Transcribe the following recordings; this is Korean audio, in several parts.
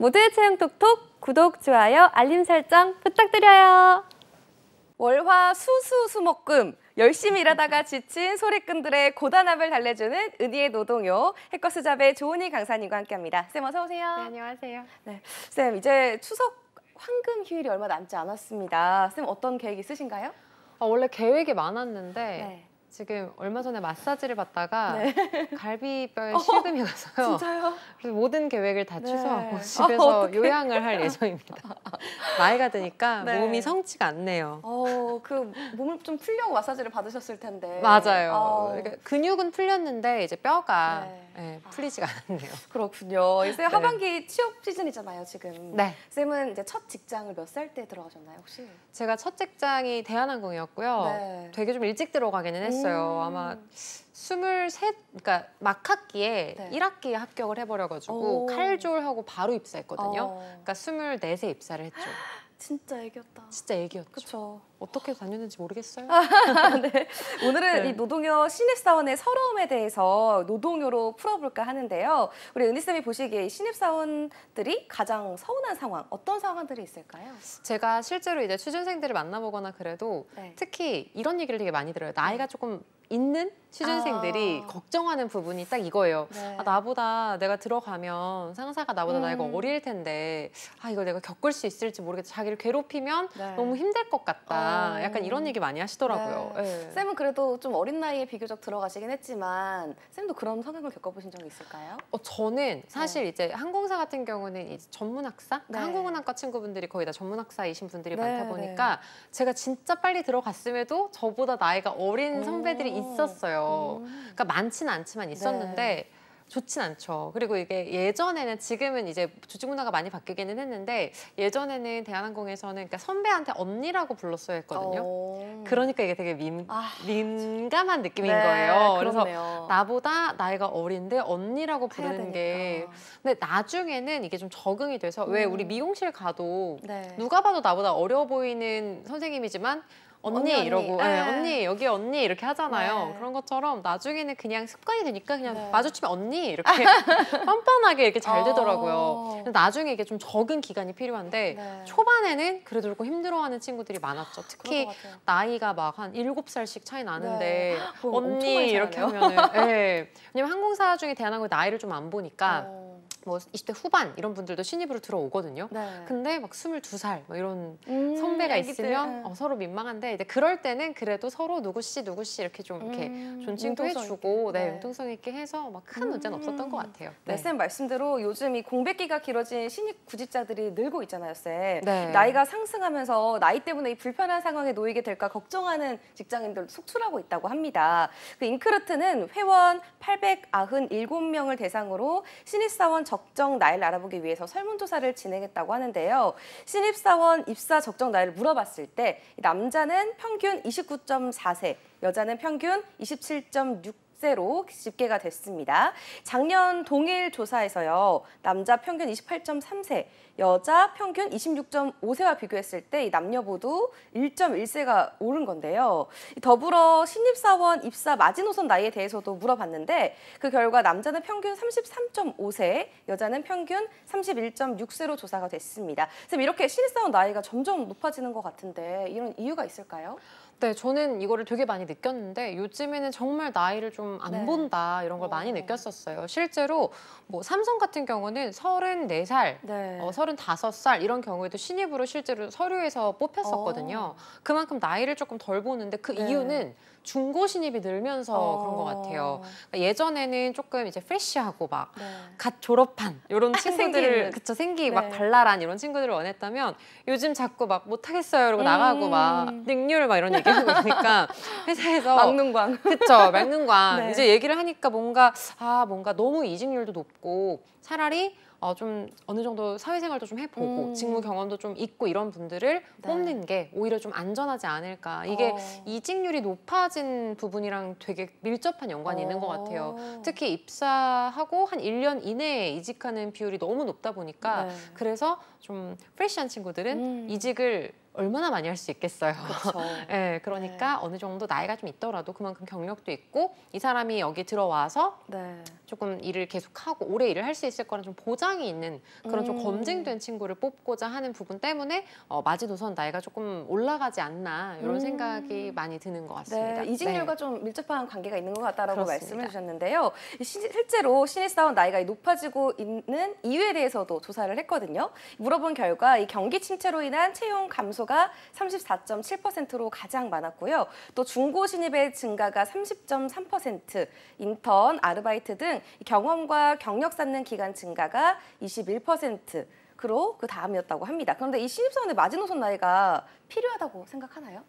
모두의 체형 톡톡 구독, 좋아요, 알림 설정 부탁드려요. 월화 수수수목금 열심히 일하다가 지친 소리꾼들의 고단함을 달래주는 은희의 노동요 해커스잡의 조은희 강사님과 함께합니다. 쌤 어서 오세요. 네, 안녕하세요. 네, 쌤 이제 추석 황금 휴일이 얼마 남지 않았습니다. 쌤 어떤 계획 있으신가요? 아, 원래 계획이 많았는데 네. 지금 얼마 전에 마사지를 받다가 네. 갈비뼈에 실금이 가서요. 어, 진짜요? 그래서 모든 계획을 다 네. 취소하고 네. 집에서 아, 요양을 할 예정입니다. 나이가 드니까 네. 몸이 성치가 않네요. 어, 그 몸을 좀 풀려고 마사지를 받으셨을 텐데. 맞아요. 어. 근육은 풀렸는데 이제 뼈가 네, 네 풀리지가 않네요. 그렇군요. 이제 네. 하반기 취업 시즌이잖아요, 지금. 네. 쌤은 이제 첫 직장을 몇 살 때 들어가셨나요, 혹시? 제가 첫 직장이 대한항공이었고요. 되게 좀 일찍 들어가기는 했어요. 음. 했어요. 아마 23, 그러니까 막 학기에 네. 1학기에 합격을 해버려가지고 칼졸하고 바로 입사했거든요. 어. 그러니까 24세 입사를 했죠. 진짜 애기였다. 진짜 애기였죠. 그쵸. 어떻게 다녔는지 모르겠어요. 네. 오늘은 네. 이 노동요 신입사원의 서러움에 대해서 노동요로 풀어볼까 하는데요. 우리 은희쌤이 보시기에 신입사원들이 가장 서운한 상황, 어떤 상황들이 있을까요? 제가 실제로 이제 취준생들을 만나보거나 그래도 네. 특히 이런 얘기를 되게 많이 들어요. 나이가 네. 조금 있는 취준생들이 아. 걱정하는 부분이 딱 이거예요. 네. 아, 나보다 내가 들어가면 상사가 나보다 음. 나이가 어릴 텐데 아 이걸 내가 겪을 수 있을지 모르겠다. 자기를 괴롭히면 네. 너무 힘들 것 같다. 아. 약간 이런 얘기 많이 하시더라고요. 네. 예. 쌤은 그래도 좀 어린 나이에 비교적 들어가시긴 했지만 쌤도 그런 성향을 겪어보신 적이 있을까요? 어, 저는 네. 사실 이제 항공사 같은 경우는 이제 전문학사? 그러니 한국은학과 네. 친구분들이 거의 다 전문학사이신 분들이 네, 많다 보니까 제가 진짜 빨리 들어갔음에도 저보다 나이가 어린 선배들이 오. 있었어요. 있어요. 음. 그러니까 많지는 않지만 있었는데 네. 좋진 않죠. 그리고 이게 예전에는 지금은 이제 조직 문화가 많이 바뀌기는 했는데 예전에는 대한항공에서는 그러니까 선배한테 언니라고 불렀어야 했거든요. 오. 어. 그러니까 이게 되게 민, 아. 민감한 느낌인 네, 거예요. 그래서 그렇네 나보다 나이가 어린데 언니라고 부르는 게 근데 나중에는 이게 좀 적응이 돼서 음. 왜 우리 음. 미용실 가도 네. 누가 봐도 나보다 어려 보이는 선생님이지만 언니, 언니 이러고 네. 언니 여기 언니 이렇게 하잖아요. 네. 그런 것처럼 나중에는 그냥 습관이 되니까 그냥 네. 마주치면 언니 이렇게 뻔뻔하게 이렇게 잘 되더라고요. 어. 나중에 이게 좀 적은 기간이 필요한데 네. 초반에는 그래도 조금 힘들어하는 친구들이 많았죠. 특히 나이가 막 한 7살씩 차이 나는데 언니 이렇게 하면은 네. 왜냐면 항공사 중에 대한항공 나이를 좀 안 보니까 어. 뭐 20대 후반 이런 분들도 신입으로 들어오거든요. 네. 근데 막 22살 뭐 이런 음, 선배가 있으면 네. 어, 서로 민망한데 이제 그럴 때는 그래도 서로 누구 씨 누구 씨 이렇게 좀 이렇게 음, 존칭도 해주고 네. 융통성 네. 있게 해서 막 큰 문제는 음. 없었던 것 같아요. 네. 네, 쌤 말씀대로 요즘 이 공백기가 길어진 신입 구직자들이 늘고 있잖아요, 쌤. 네. 나이가 상승하면서 나이 때문에 이 불편한 상황에 놓이게 될까 걱정하는 직장인들 속출하고 있다고 합니다. 그 잉크르트는 회원 897명을 대상으로 신입사원 적 적정 나이를 알아보기 위해서 설문조사를 진행했다고 하는데요. 신입사원 입사 적정 나이를 물어봤을 때 남자는 평균 29.4세, 여자는 평균 2 7 6 세로 집계가 됐습니다. 작년 동일 조사에서요. 남자 평균 28.3세, 여자 평균 26.5세와 비교했을 때이 남녀 모두 1.1세가 오른 건데요. 더불어 신입사원 입사 마지노선 나이에 대해서도 물어봤는데 그 결과 남자는 평균 33.5세, 여자는 평균 31.6세로 조사가 됐습니다. 선생님 이렇게 신입사원 나이가 점점 높아지는 것 같은데 이런 이유가 있을까요? 네, 저는 이거를 되게 많이 느꼈는데 요즘에는 정말 나이를 좀안 네. 본다 이런 걸 오. 많이 어. 느꼈었어요. 실제로 뭐 삼성 같은 경우는 34살, 네. 어, 35살 이런 경우에도 신입으로 실제로 서류에서 뽑혔었거든요. 오. 어. 그만큼 나이를 조금 덜 보는데 그 네. 이유는 중고 신입이 늘면서 어. 그런 것 같아요. 그러니까 예전에는 조금 이제 프레쉬하고 막갓 네. 졸업한 이런 친구들을 그쵸 생기 네. 막 발랄한 이런 친구들을 원했다면 요즘 자꾸 막 못하겠어요 이러고 음. 나가고 막 능률 막 이런 얘기하고 니까 회사에서 막는광 그쵸 막는광 네. 이제 얘기를 하니까 뭔가 아 뭔가 너무 이직률도 높고 차라리 어, 좀 어느 정도 사회생활도 좀 해보고 음. 직무 경험도 좀 있고 이런 분들을 네. 뽑는 게 오히려 좀 안전하지 않을까. 이게 어. 이직률이 높아진 부분이랑 되게 밀접한 연관이 어. 있는 것 같아요. 어. 특히 입사하고 한 1년 이내에 이직하는 비율이 너무 높다 보니까 네. 그래서 좀프레쉬한 친구들은 음. 이직을 얼마나 많이 할 수 있겠어요. 네, 그러니까 네. 어느 정도 나이가 좀 있더라도 그만큼 경력도 있고 이 사람이 여기 들어와서 네. 조금 일을 계속하고 오래 일을 할 수 있을 거는 좀 보장이 있는 그런 음. 좀 검증된 친구를 뽑고자 하는 부분 때문에 어, 마지노선 나이가 조금 올라가지 않나 이런 음. 생각이 많이 드는 것 네, 같습니다. 네, 이직률과 좀 밀접한 관계가 있는 것 같다라고 말씀해 주셨는데요. 실제로 신입사원 나이가 높아지고 있는 이유에 대해서도 조사를 했거든요. 물어본 결과 이 경기 침체로 인한 채용 감소 감소가 34.7%로 가장 많았고요. 또 중고 신입의 증가가 30.3%, 인턴, 아르바이트 등 경험과 경력 쌓는 기간 증가가 21%, 그로 그 다음이었다고 합니다. 그런데 이 신입사원의 마지노선 나이가 필요하다고 생각하나요?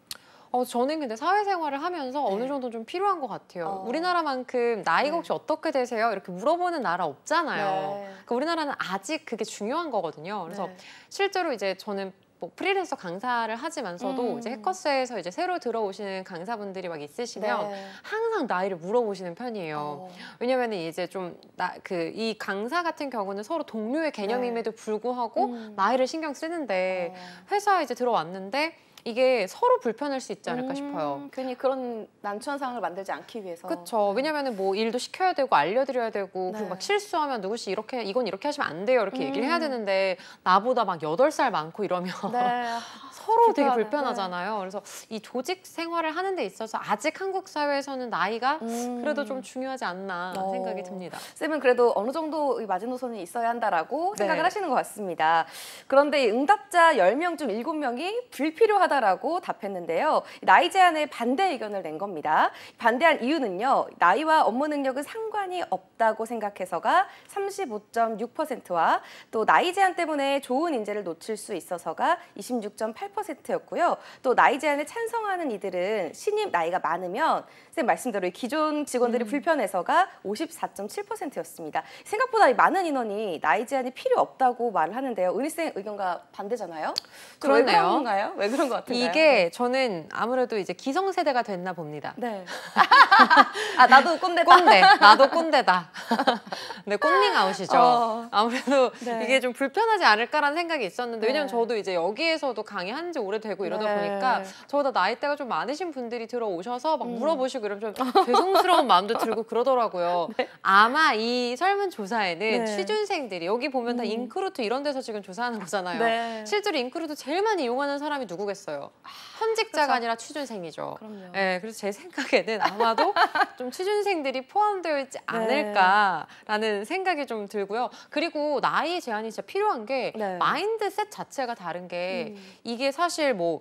어, 저는 근데 사회생활을 하면서 네. 어느 정도 좀 필요한 것 같아요. 어. 우리나라만큼 나이가 네. 혹시 어떻게 되세요? 이렇게 물어보는 나라 없잖아요. 네. 그러니까 우리나라는 아직 그게 중요한 거거든요. 그래서 네. 실제로 이제 저는 뭐 프리랜서 강사를 하지만서도 음. 이제 해커스에서 이제 새로 들어오시는 강사분들이 막 있으시면 네. 항상 나이를 물어보시는 편이에요. 어. 왜냐면 이제 좀그이 강사 같은 경우는 서로 동료의 개념임에도 네. 불구하고 음. 나이를 신경 쓰는데 어. 회사에 이제 들어왔는데 이게 서로 불편할 수 있지 않을까 음, 싶어요. 괜히 그런 난처한상황을 만들지 않기 위해서. 그렇죠. 왜냐면은 뭐 일도 시켜야 되고 알려드려야 되고 네. 막 실수하면 누구씨 이렇게 이건 이렇게 하시면 안 돼요 이렇게 음. 얘기를 해야 음. 되는데 나보다 막 여덟 살 많고 이러면 네. 아, 서로 불편하 불편하잖아요. 네. 그래서 이 조직 생활을 하는 데 있어서 아직 한국 사회에서는 나이가 음. 그래도 좀 중요하지 않나 어. 생각이 듭니다. 쌤은 그래도 어느 정도 마지노선이 있어야 한다라고 네. 생각을 하시는 것 같습니다. 그런데 응답자 열명중일 명이 불필요하다 불가하다라고 답했는데요. 나이 제한에 반대 의견을 낸 겁니다. 반대한 이유는요. 나이와 업무 능력은 상관이 없다고 생각해서가 35.6%와 또 나이 제한 때문에 좋은 인재를 놓칠 수 있어서가 26.8%였고요. 또 나이 제한에 찬성하는 이들은 신입 나이가 많으면 선생님 말씀대로 기존 직원들이 음. 불편해서가 54.7%였습니다. 생각보다 많은 인원이 나이 제한이 필요 없다고 말을 하는데요. 은희 쌤 의견과 반대잖아요. 그러네요. 왜 그런 건가요? 왜 그런 것 같은데 이게 네. 저는 아무래도 이제 기성세대가 됐나 봅니다. 네. 아 나도 꼰대다. 꼰대. 나도 꼰대다. 네, 꼰닝아웃이죠. 어. 아무래도 네. 이게 좀 불편하지 않을까라는 생각이 있었는데 왜냐면 네. 저도 이제 여기에서도 강의한 지 오래되고 이러다 네. 보니까 저보다 나이대가 좀 많으신 분들이 들어오셔서 막 음. 물어보시고 이러면 좀 죄송스러운 마음도 들고 그러더라고요. 아마 이 설문조사에는 취준생들이 여기 보면 음. 다 잉크루트 이런 데서 지금 조사하는 거잖아요. 실제로 잉크루트 제일 많이 이용하는 사람이 누구겠어요? 있어요. 현직자가 그렇죠? 아니라 취준생이죠. 그럼요. 네, 그래서 제 생각에는 아마도 좀 취준생들이 포함되어 있지 네. 않을까라는 네. 생각이 좀 들고요. 그리고 나이 제한이 진짜 필요한 게 네. 마인드셋 자체가 다른 게 음. 이게 사실 뭐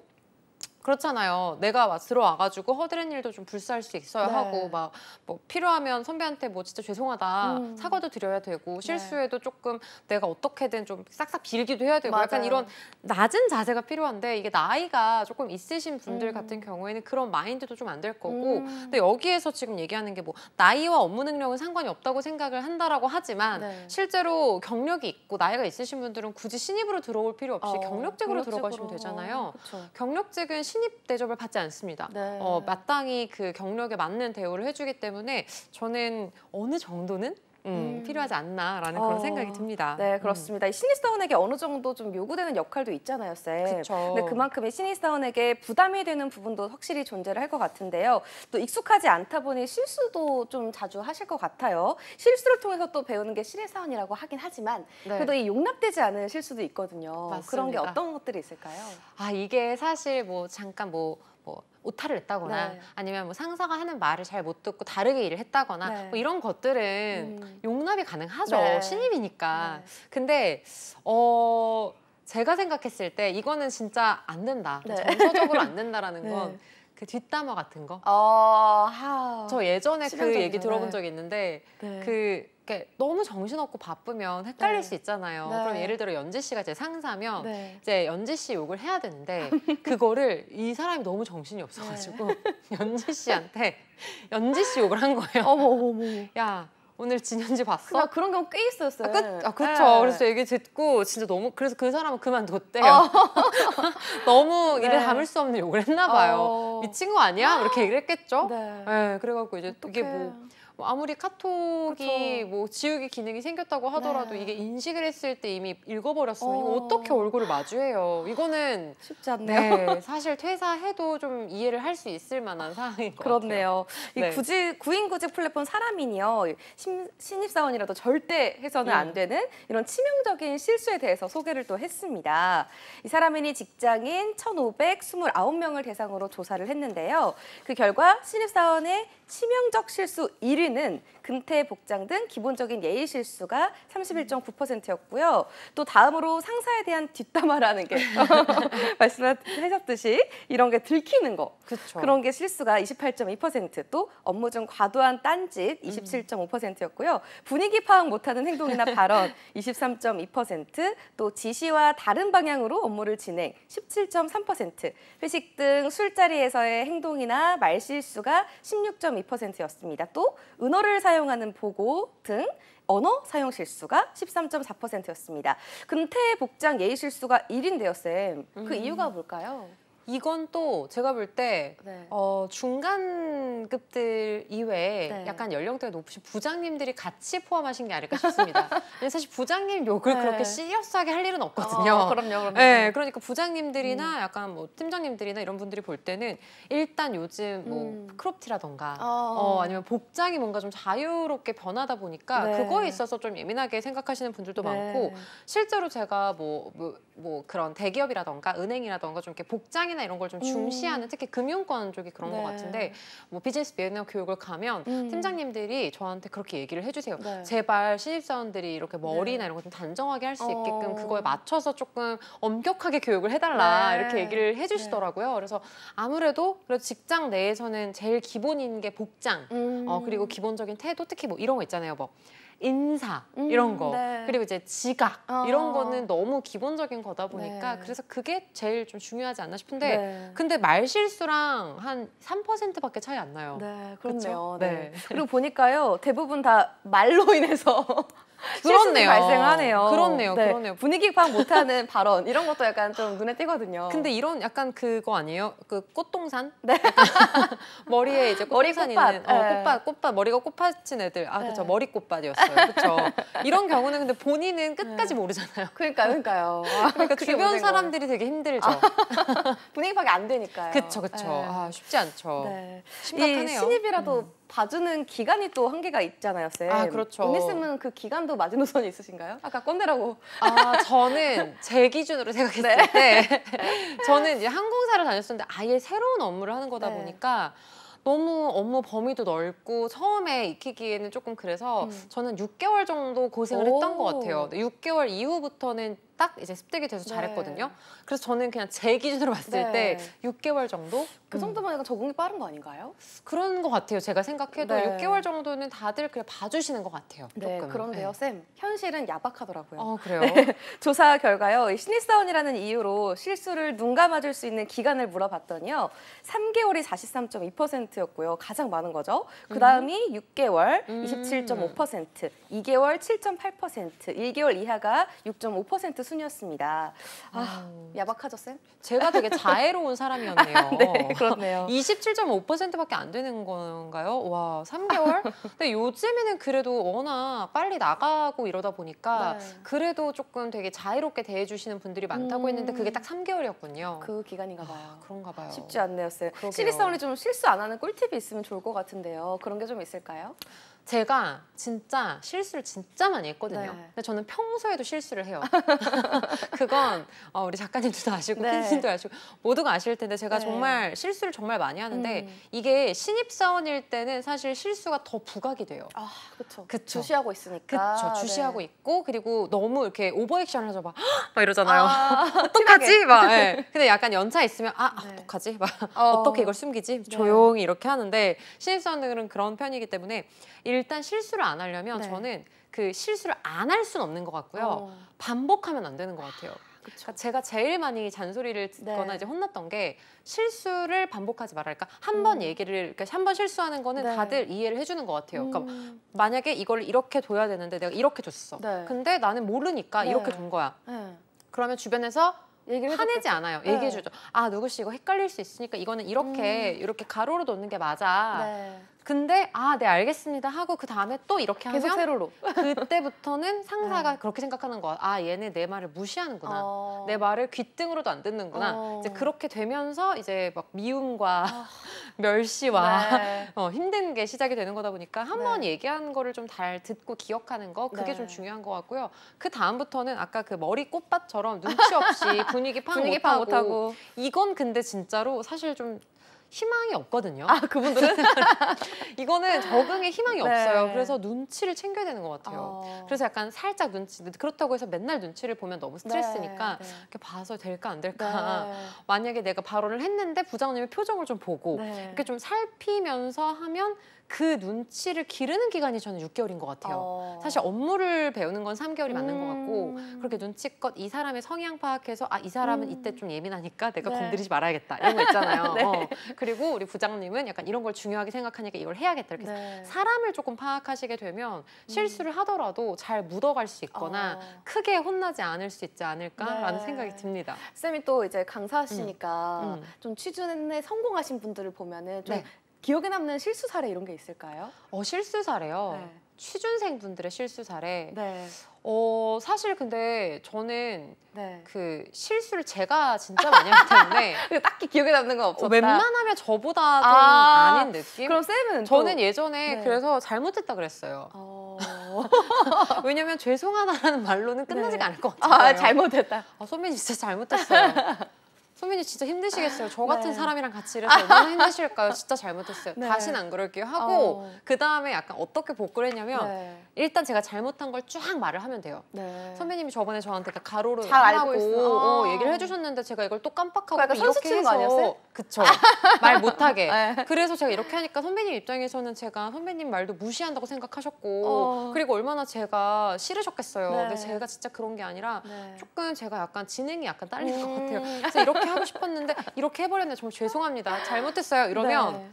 그렇잖아요. 내가 막 들어와가지고 허드렛 일도 좀 불사할 수 있어야 네. 하고 막 뭐 필요하면 선배한테 뭐 진짜 죄송하다 음. 사과도 드려야 되고 실수에도 네. 조금 내가 어떻게든 좀 싹싹 빌기도 해야 되고 맞아요. 약간 이런 낮은 자세가 필요한데 이게 나이가 조금 있으신 분들 음. 같은 경우에는 그런 마인드도 좀 안 될 거고 음. 근데 여기에서 지금 얘기하는 게 뭐 나이와 업무 능력은 상관이 없다고 생각을 한다라고 하지만 네. 실제로 경력이 있고 나이가 있으신 분들은 굳이 신입으로 들어올 필요 없이 어, 경력직으로, 경력직으로 들어가시면 되잖아요. 어, 경력직은 신 신입 대접을 받지 않습니다. 네. 어, 마땅히 그 경력에 맞는 대우를 해주기 때문에 저는 어느 정도는 음, 음. 필요하지 않나라는 어. 그런 생각이 듭니다. 네, 음. 그렇습니다. 음. 신입사원에게 어느 정도 좀 요구되는 역할도 있잖아요, 쌤. 그쵸. 근데 그만큼의 신입사원에게 부담이 되는 부분도 확실히 존재를 할 것 같은데요. 또 익숙하지 않다 보니 실수도 좀 자주 하실 것 같아요. 실수를 통해서 또 배우는 게 신입사원이라고 하긴 하지만 네. 그래도 이 용납되지 않은 실수도 있거든요. 맞습니다. 그런 게 어떤 것들이 있을까요? 아, 이게 사실 뭐 잠깐 뭐뭐 오타를 했다거나 네. 아니면 뭐 상사가 하는 말을 잘 못 듣고 다르게 일을 했다거나 네. 뭐 이런 것들은 음. 용납이 가능하죠. 네. 신입이니까. 네. 근데 어 제가 생각했을 때 이거는 진짜 안 된다. 네. 정서적으로 안 된다라는 네. 건그 뒷담화 같은 거. 어, 저 예전에 그 얘기 들어본 적이 있는데 그 이렇게 너무 정신없고 바쁘면 헷갈릴 네. 수 있잖아요. 네. 그럼 예를 들어 연지 씨가 제 상사면 네. 이제 연지 씨 욕을 해야 되는데 그거를 이 사람이 너무 정신이 없어가지고 네. 연지 씨한테 연지 씨 욕을 한 거예요. 어머 어머 어머. 야 오늘 진현지 봤어? 나 그런 경우 꽤 있었어요. 아, 그, 아 그렇죠. 네. 그래서 얘기 듣고 진짜 너무 그래서 그 사람은 그만뒀대요. 어. 너무 네. 입에 담을 수 없는 욕을 했나 봐요. 어. 미친 거 아니야? 어. 이렇게 얘기를 했겠죠? 네. 네 그래갖고 이제 어떡해. 이게 뭐, 뭐 아무리 카톡이 그쵸. 뭐 지우기 기능이 생겼다고 하더라도 네. 이게 인식을 했을 때 이미 읽어버렸으면 어. 이거 어떻게 얼굴을 마주해요? 이거는 쉽지 않네요. 네, 사실 퇴사해도 좀 이해를 할 수 있을 만한 상황인 것 그렇네요. 같아요. 그렇네요. 굳이 네. 구인구직 플랫폼 사람인이요. 신입사원이라도 절대 해서는 안 네. 되는 이런 치명적인 실수에 대해서 소개를 또 했습니다. 이 사람인이 직장인 1,529명을 대상으로 조사를 했는데요. 그 결과 신입사원의 치명적 실수 1위는 금태 복장 등 기본적인 예의 실수가 31.9%였고요. 또 다음으로 상사에 대한 뒷담화라는 게 말씀하셨듯이 이런 게 들키는 거 그쵸. 그런 게 실수가 28.2%또 업무 중 과도한 딴짓 27.5%였고요. 분위기 파악 못하는 행동이나 발언 23.2%또 지시와 다른 방향으로 업무를 진행 17.3% 회식 등 술자리에서의 행동이나 말 실수가 16.2% 13.2%였습니다. 또 은어를 사용하는 보고 등 언어 사용 실수가 13.4%였습니다. 금태 복장 예의 실수가 1인데요, 쌤. 그 음. 이유가 뭘까요? 이건 또 제가 볼때 네. 어, 중간급들 이외에 네. 약간 연령대 가 높으신 부장님들이 같이 포함하신 게 아닐까 싶습니다. 사실 부장님 욕을 네. 그렇게 시리어스하게 할 일은 없거든요. 어, 그럼요, 그럼요. 네, 그러니까 부장님들이나 음. 약간 뭐 팀장님들이나 이런 분들이 볼 때는 일단 요즘 뭐 음. 크롭티라던가 어. 어, 아니면 복장이 뭔가 좀 자유롭게 변하다 보니까 네. 그거에 있어서 좀 예민하게 생각하시는 분들도 네. 많고 실제로 제가 뭐, 뭐, 뭐 그런 대기업이라던가 은행이라던가 좀 이렇게 복장이나 사회나 이런 걸 좀 중시하는 음. 특히 금융권 쪽이 그런 네. 것 같은데 뭐 비즈니스 비 매너 교육을 가면 음. 팀장님들이 저한테 그렇게 얘기를 해주세요. 네. 제발 신입사원들이 이렇게 머리나 뭐 네. 이런 거좀 단정하게 할수 어. 있게끔 그거에 맞춰서 조금 엄격하게 교육을 해달라 네. 이렇게 얘기를 해주시더라고요. 네. 그래서 아무래도 그래도 직장 내에서는 제일 기본인 게 복장 음. 어, 그리고 기본적인 태도 특히 뭐 이런 거 있잖아요. 뭐 인사 음, 이런 거 네. 그리고 이제 지각 어. 이런 거는 너무 기본적인 거다 네. 보니까 네. 그래서 그게 제일 좀 중요하지 않나 싶은데 네. 근데 말 실수랑 한 3%밖에 차이 안 나요. 네, 그렇네요. 네. 네. 그리고 보니까요 대부분 다 말로 인해서 그렇네요. 발생하네요. 그렇네요. 네. 그렇네요. 분위기 파악 못하는 발언 이런 것도 약간 좀 눈에 띄거든요. 근데 이런 약간 그거 아니에요? 그 꽃동산? 네. 머리에 이제 꽃동산 머리 꽃밭. 어, 네. 꽃밭, 꽃밭 머리가 꽃밭인 애들. 아 그렇죠. 네. 머리 꽃밭이었어요. 그렇죠. 이런 경우는 근데 본인은 끝까지 네. 모르잖아요. 그러니까 그러니까요. 그러니까 주변 사람들이 되게 힘들죠. 아, 분위기 파악이 안 되니까요. 그렇죠, 그렇죠. 아 쉽지 않죠. 네. 심각하네요. 신입이라도 음. 봐주는 기간이 또 한계가 있잖아요, 쌤. 아, 그렇죠. 은혜쌤은 그 기간도 마지노선이 있으신가요? 아까 꼰대라고. 아, 저는 제 기준으로 생각했을 네. 때 저는 이제 항공사를 다녔었는데 아예 새로운 업무를 하는 거다 네. 보니까 너무 업무 범위도 넓고 처음에 익히기에는 조금 그래서 음. 저는 6개월 정도 고생을 오. 했던 것 같아요. 6개월 이후부터는 딱 이제 습득이 돼서 네. 잘했거든요. 그래서 저는 그냥 제 기준으로 봤을 네. 때 6개월 정도? 그 음. 정도면 음. 적응이 빠른 거 아닌가요? 그런 것 같아요. 제가 생각해도 6개월 정도는 다들 그냥 봐주시는 것 같아요. 조금. 그런데요, 쌤. 현실은 야박하더라고요. 어, 그래요? 조사 결과요. 신입사원이라는 이유로 실수를 눈 감아줄 수 있는 기간을 물어봤더니요. 3개월이 43.2%였고요. 가장 많은 거죠. 그 음. 다음이 음. 6개월 27.5%, 음. 2개월 7.8%, 1개월 이하가 6.5% 순이었습니다. 아, 야박하죠, 쌤? 제가 되게 자애로운 사람이었네요. 아, 네, 그렇네요. 27.5%밖에 안 되는 건가요? 와, 3개월? 근데 요즘에는 그래도 워낙 빨리 나가고 이러다 보니까 네. 그래도 조금 되게 자유롭게 대해주시는 분들이 많다고 음. 했는데 그게 딱 3개월이었군요. 그 기간인가 봐요. 아, 그런가 봐요. 쉽지 않네요, 쌤. 실리사원이 좀 실수 안 하는 꿀팁이 있으면 좋을 것 같은데요. 그런 게 좀 있을까요? 제가 진짜 실수를 진짜 많이 했거든요. 네. 근데 저는 평소에도 실수를 해요. 그건 어, 우리 작가님도 다 아시고 네. PD님도 아시고 모두가 아실 텐데 제가 네. 정말 실수를 정말 많이 하는데 음. 이게 신입사원일 때는 사실 실수가 더 부각이 돼요. 아, 그렇죠. 주시하고 있으니까. 그렇죠. 주시하고 있고 그리고 너무 이렇게 오버액션 을 하죠. 막, 막 이러잖아요. 아, 어떡하지? 막. 네. 근데 약간 연차 있으면 아, 아 어떡하지? 막 어. 떻게 이걸 숨기지? 네. 조용히 이렇게 하는데 신입사원들은 그런 편이기 때문에 일 일단 실수를 안 하려면 네. 저는 그 실수를 안 할 수는 없는 것 같고요. 어. 반복하면 안 되는 것 같아요. 그러 그러니까 제가 제일 많이 잔소리를 듣거나 네. 이제 혼났던 게 실수를 반복하지 말랄까 그러니까 한번 음. 얘기를 그러니까 한번 실수하는 거는 네. 다들 이해를 해주는 것 같아요. 그러니까 음. 그러니까 만약에 이걸 이렇게 둬야 되는데 내가 이렇게 줬어. 네. 근데 나는 모르니까 네. 이렇게 둔 거야. 네. 그러면 주변에서 얘기를 화내지 그렇죠. 않아요. 네. 얘기해주죠. 아 누구 씨 이거 헷갈릴 수 있으니까 이거는 이렇게 음. 이렇게 가로로 놓는 게 맞아. 근데 아 네 알겠습니다 하고 그 다음에 또 이렇게 하면 계속 세로로 그때부터는 상사가 네. 그렇게 생각하는 거야 아 얘네 내 말을 무시하는구나 어... 내 말을 귀등으로도 안 듣는구나 어... 이제 그렇게 되면서 이제 막 미움과 어... 멸시와 네. 어, 힘든 게 시작이 되는 거다 보니까 한번 네. 얘기하는 거를 좀 잘 듣고 기억하는 거 그게 좀 네. 중요한 거 같고요 그 다음부터는 아까 그 머리 꽃밭처럼 눈치 없이 분위기 파분위 못하고 이건 근데 진짜로 사실 좀 희망이 없거든요. 아 그분들은 이거는 적응에 희망이 네. 없어요. 그래서 눈치를 챙겨야 되는 것 같아요. 어. 그래서 약간 살짝 눈치 그렇다고 해서 맨날 눈치를 보면 너무 스트레스니까 네. 네. 이렇게 봐서 될까 안 될까 네. 만약에 내가 발언을 했는데 부장님의 표정을 좀 보고 네. 이렇게 좀 살피면서 하면 그 눈치를 기르는 기간이 저는 6개월인 것 같아요. 어. 사실 업무를 배우는 건 3개월이 맞는 것 같고 음. 그렇게 눈치껏 이 사람의 성향 파악해서 아 이 사람은 음. 이때 좀 예민하니까 내가 네. 건드리지 말아야겠다 이런 거 있잖아요. 네. 어. 그리고 우리 부장님은 약간 이런 걸 중요하게 생각하니까 이걸 해야겠다 이렇게 네. 사람을 조금 파악하시게 되면 실수를 음. 하더라도 잘 묻어갈 수 있거나 어. 크게 혼나지 않을 수 있지 않을까라는 네. 생각이 듭니다. 쌤이 또 이제 강사시니까 음. 음. 좀 취준에 성공하신 분들을 보면은 좀 네. 기억에 남는 실수 사례 이런 게 있을까요? 어, 실수 사례요? 네. 취준생 분들의 실수 사례. 네. 어, 사실 근데 저는 네. 그 실수를 제가 진짜 많이 했기 때문에 딱히 기억에 남는 건 없었다. 어, 웬만하면 저보다 좀 아~ 닌 느낌? 그럼 쌤은 저는 또... 예전에 네. 그래서 잘못했다 그랬어요. 어... 왜냐면 죄송하다라는 말로는 끝나지가 네. 않을 것 같아요. 아, 잘못했다. 아, 선배님 진짜 잘못했어요. 선배님 진짜 힘드시겠어요. 저 네. 같은 네. 사람이랑 같이 일해서 얼마나 힘드실까요? 진짜 잘못했어요. 네. 다신 안 그럴게요 하고 어. 그 다음에 약간 어떻게 복구를 했냐면 네. 일단 제가 잘못한 걸 쫙 말을 하면 돼요. 네. 선배님이 저번에 저한테 가로로 잘 알고 있어. 어, 어, 어, 얘기를 해주셨는데 제가 이걸 또 깜빡하고 그러니까 이렇게 해서 아니었어요? 그쵸. 말 못하게. 네. 그래서 제가 이렇게 하니까 선배님 입장에서는 제가 선배님 말도 무시한다고 생각하셨고 어. 그리고 얼마나 제가 싫으셨겠어요. 근데 제가 진짜 그런 게 아니라 조금 제가 약간 지능이 약간 딸리는 음. 것 같아요. 그래서 이렇게 하고 싶었는데 이렇게 해버렸네 정말 죄송합니다 잘못했어요 이러면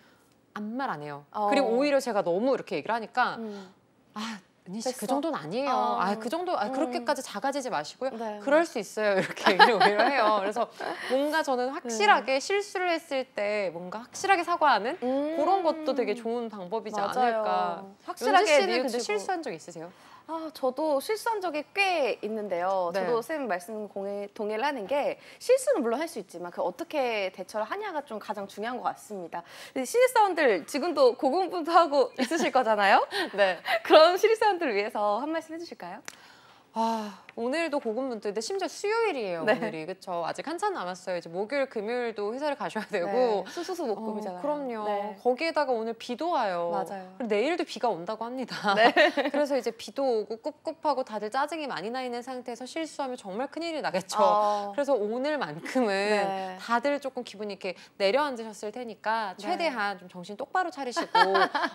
네. 말안 해요 어. 그리고 오히려 제가 너무 이렇게 얘기를 하니까 음. 아 아니 됐그 정도는 아니에요. 어. 아. 아그 정도 아, 그렇게까지 작아지지 음. 마시고요. 네. 그럴 수 있어요 이렇게 오히려 해요. 그래서 뭔가 저는 확실하게 네. 실수를 했을 때 뭔가 확실하게 사과하는 음. 그런 것도 되게 좋은 방법이지 맞아요. 않을까. 확실하게 씨는 근데 실수한 적 있으세요? 아, 저도 실수한 적이 꽤 있는데요. 네. 저도 쌤 말씀 공의, 동의를 하는 게 실수는 물론 할 수 있지만 그 어떻게 대처를 하냐가 좀 가장 중요한 것 같습니다. 신입사원들 지금도 고군분투하고 있으실 거잖아요. 네. 그런 실사원들을 위해서 한 말씀 해주실까요? 아, 오늘도 고군분투인데 심지어 수요일이에요 네. 오늘이 그렇 아직 한참 남았어요 이제 목요일 금요일도 회사를 가셔야 네. 되고 네. 수수수 어, 목금이잖아요 어, 그럼요 네. 거기에다가 오늘 비도 와요 맞아요 그리고 내일도 비가 온다고 합니다 네. 그래서 이제 비도 오고 꿉꿉하고 다들 짜증이 많이 나 있는 상태에서 실수하면 정말 큰일이 나겠죠 어. 그래서 오늘만큼은 네. 다들 조금 기분이 이렇게 내려앉으셨을 테니까 최대한 좀 정신 똑바로 차리시고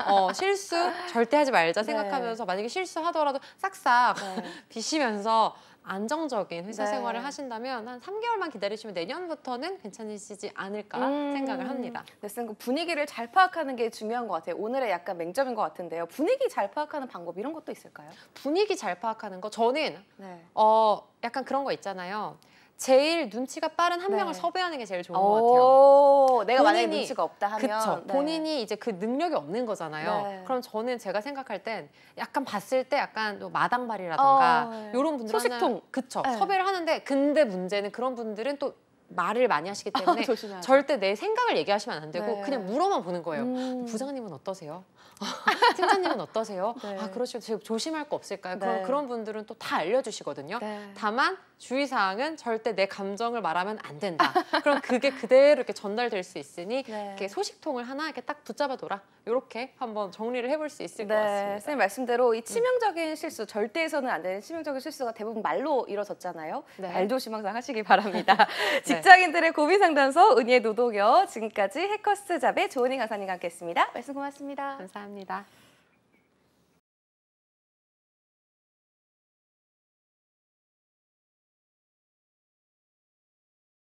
어, 실수 절대 하지 말자 생각하면서 만약에 실수하더라도 싹싹 비시면서 안정적인 회사 네. 생활을 하신다면 한 3개월만 기다리시면 내년부터는 괜찮으시지 않을까 음. 생각을 합니다. 네, 쌤, 분위기를 잘 파악하는 게 중요한 것 같아요. 오늘의 약간 맹점인 것 같은데요. 분위기 잘 파악하는 방법 이런 것도 있을까요? 분위기 잘 파악하는 거 저는 네. 어 약간 그런 거 있잖아요. 제일 눈치가 빠른 한 네. 명을 섭외하는 게 제일 좋은 것 같아요. 내가 본인이, 만약에 눈치가 없다 하면 그쵸, 네. 본인이 이제 그 능력이 없는 거잖아요. 네. 그럼 저는 제가 생각할 땐 약간 봤을 때 약간 마당발이라던가 어, 이런 네. 분들 소식통 그쵸 네. 섭외를 하는데 근데 문제는 그런 분들은 또 말을 많이 하시기 아, 때문에 아, 절대 내 생각을 얘기하시면 안 되고 네. 그냥 물어만 보는 거예요. 음. 어, 부장님은 어떠세요? 팀장님은 어떠세요? 네. 아 그러시고 조심할 거 없을까요? 네. 그런, 그런 분들은 또 다 알려주시거든요. 네. 다만 주의사항은 절대 내 감정을 말하면 안 된다. 그럼 그게 그대로 이렇게 전달될 수 있으니 네. 이렇게 소식통을 하나 이렇게 딱 붙잡아둬라. 이렇게 한번 정리를 해볼 수 있을 것 네. 같습니다. 선생님 말씀대로 이 음. 치명적인 실수, 절대 해서는 안 되는 치명적인 실수가 대부분 말로 이루어졌잖아요. 네. 말 조심 항상 하시길 바랍니다. 직장인들의 고민 상담소 은혜 노동겨 지금까지 해커스 잡의 조은희 강사님과 함께했습니다. 말씀 고맙습니다. 감사합니다.